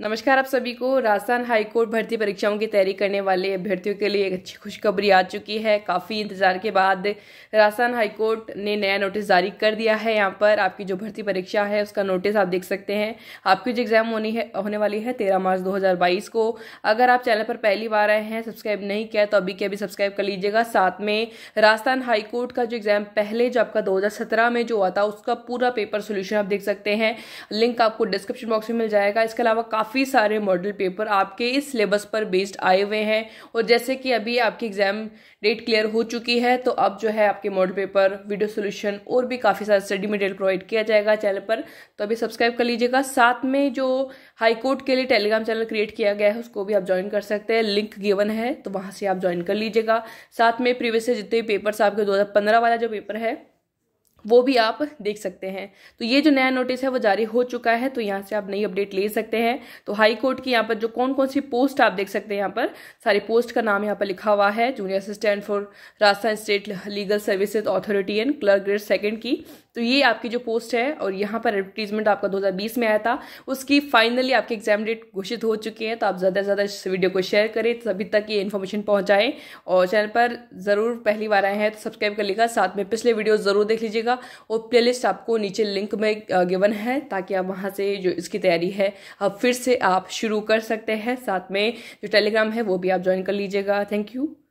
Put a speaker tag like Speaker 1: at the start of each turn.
Speaker 1: नमस्कार आप सभी को राजस्थान हाईकोर्ट भर्ती परीक्षाओं की तैयारी करने वाले अभ्यर्थियों के लिए एक अच्छी खुशखबरी आ चुकी है काफ़ी इंतजार के बाद राजस्थान हाईकोर्ट ने नया नोटिस जारी कर दिया है यहाँ पर आपकी जो भर्ती परीक्षा है उसका नोटिस आप देख सकते हैं आपकी जो एग्ज़ाम होनी है होने वाली है तेरह मार्च दो को अगर आप चैनल पर पहली बार आए हैं सब्सक्राइब नहीं किया तो अभी के अभी सब्सक्राइब कर लीजिएगा साथ में राजस्थान हाईकोर्ट का जो एग्ज़ाम पहले जो आपका दो में जो हुआ था उसका पूरा पेपर सोल्यूशन आप देख सकते हैं लिंक आपको डिस्क्रिप्शन बॉक्स में मिल जाएगा इसके अलावा काफ़ी सारे मॉडल पेपर आपके इस सिलेबस पर बेस्ड आए हुए हैं और जैसे कि अभी आपकी एग्ज़ाम डेट क्लियर हो चुकी है तो अब जो है आपके मॉडल पेपर वीडियो सोल्यूशन और भी काफ़ी सारा स्टडी मटेरियल प्रोवाइड किया जाएगा चैनल पर तो अभी सब्सक्राइब कर लीजिएगा साथ में जो हाई कोर्ट के लिए टेलीग्राम चैनल क्रिएट किया गया है उसको भी आप ज्वाइन कर सकते हैं लिंक गिवन है तो वहाँ से आप ज्वाइन कर लीजिएगा साथ में प्रीवियस जितने पेपर्स आपके दो वाला जो पेपर है वो भी आप देख सकते हैं तो ये जो नया नोटिस है वो जारी हो चुका है तो यहाँ से आप नई अपडेट ले सकते हैं तो हाई कोर्ट की यहाँ पर जो कौन कौन सी पोस्ट आप देख सकते हैं यहाँ पर सारी पोस्ट का नाम यहाँ पर लिखा हुआ है junior assistant for Rajasthan state legal services authority and clerk grade second की तो ये आपकी जो पोस्ट है और यहाँ पर एडवर्टीजमेंट आपका 2020 में आया था उसकी फाइनली आपके एग्जाम डेट घोषित हो चुकी है तो आप ज़्यादा से ज़्यादा इस वीडियो को शेयर करें सभी तक ये इन्फॉर्मेशन पहुँचाएं और चैनल पर ज़रूर पहली बार आए हैं तो सब्सक्राइब कर लीजिएगा साथ में पिछले वीडियो ज़रूर देख लीजिएगा होगा और प्लेलिस्ट आपको नीचे लिंक में गिवन है ताकि आप वहाँ से जो इसकी तैयारी है अब फिर से आप शुरू कर सकते हैं साथ में जो टेलीग्राम है वो भी आप ज्वाइन कर लीजिएगा थैंक यू